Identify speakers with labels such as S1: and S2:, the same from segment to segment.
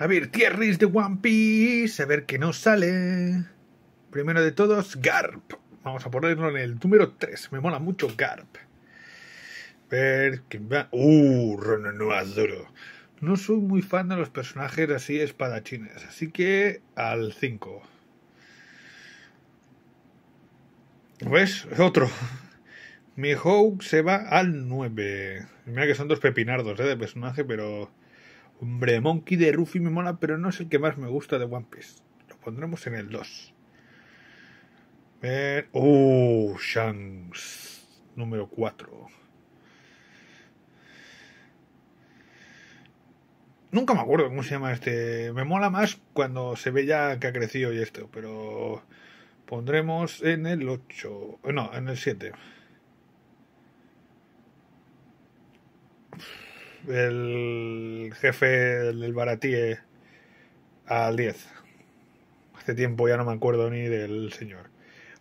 S1: A ver, tierris de One Piece, a ver qué nos sale. Primero de todos, Garp. Vamos a ponerlo en el número 3. Me mola mucho Garp. A ver qué va. ¡Uh! no duro. No soy muy fan de los personajes así espadachines, así que al 5. ¿Ves? Otro. Mi Hawk se va al 9. Mira que son dos pepinardos ¿eh? de personaje, pero Hombre, Monkey de Ruffy me mola, pero no es el que más me gusta de One Piece. Lo pondremos en el 2. Ver... Oh, Shanks. Número 4. Nunca me acuerdo cómo se llama este. Me mola más cuando se ve ya que ha crecido y esto, pero pondremos en el 8. No, en el 7. el jefe del baratíe eh, al 10. Hace tiempo ya no me acuerdo ni del señor.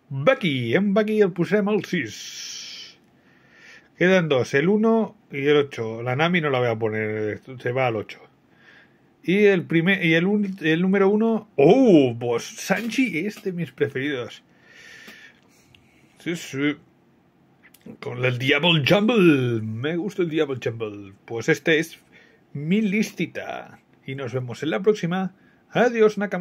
S1: Bucky, en Bucky el puse al 6. Quedan dos, el 1 y el 8. La Nami no la voy a poner, se va al 8. Y el primer y el, número 1, oh, pues Sanchi es de mis preferidos. Sí, sí con el Diablo Jumble. Me gusta el Diablo Jumble. Pues este es mi listita. Y nos vemos en la próxima. Adiós, Nakamoto.